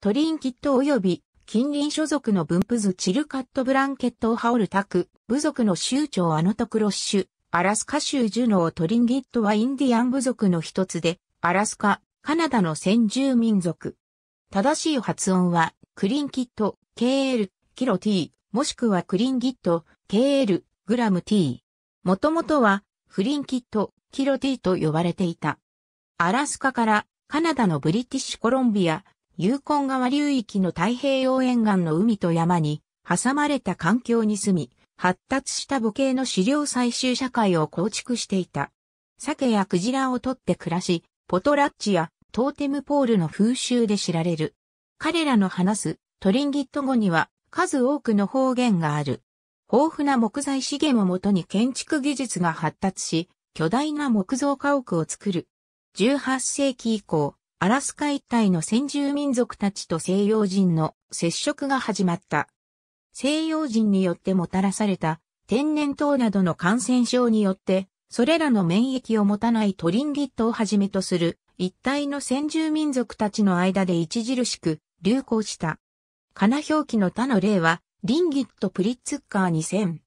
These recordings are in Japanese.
トリンキット及び近隣所属の分布図チルカットブランケットを羽織るタク、部族の州長アノトクロッシュ、アラスカ州ジュノートリンギットはインディアン部族の一つで、アラスカ、カナダの先住民族。正しい発音は、クリンキット、KL、キロ T、もしくはクリンギット、KL、グラム T。もともとは、フリンキット、キロ T と呼ばれていた。アラスカからカナダのブリティッシュコロンビア、ユーコン川流域の太平洋沿岸の海と山に挟まれた環境に住み、発達した母系の狩猟採集社会を構築していた。鮭やクジラを取って暮らし、ポトラッチやトーテムポールの風習で知られる。彼らの話すトリンギット語には数多くの方言がある。豊富な木材資源をもとに建築技術が発達し、巨大な木造家屋を作る。18世紀以降、アラスカ一帯の先住民族たちと西洋人の接触が始まった。西洋人によってもたらされた天然痘などの感染症によって、それらの免疫を持たないトリンギットをはじめとする一体の先住民族たちの間で著しく流行した。カナ表記の他の例は、リンギット・プリッツッカー2000、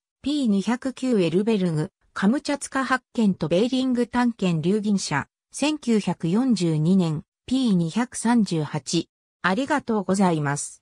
P209 エルベルグ、カムチャツカ発見とベーリング探検流銀社、1942年、P238。ありがとうございます。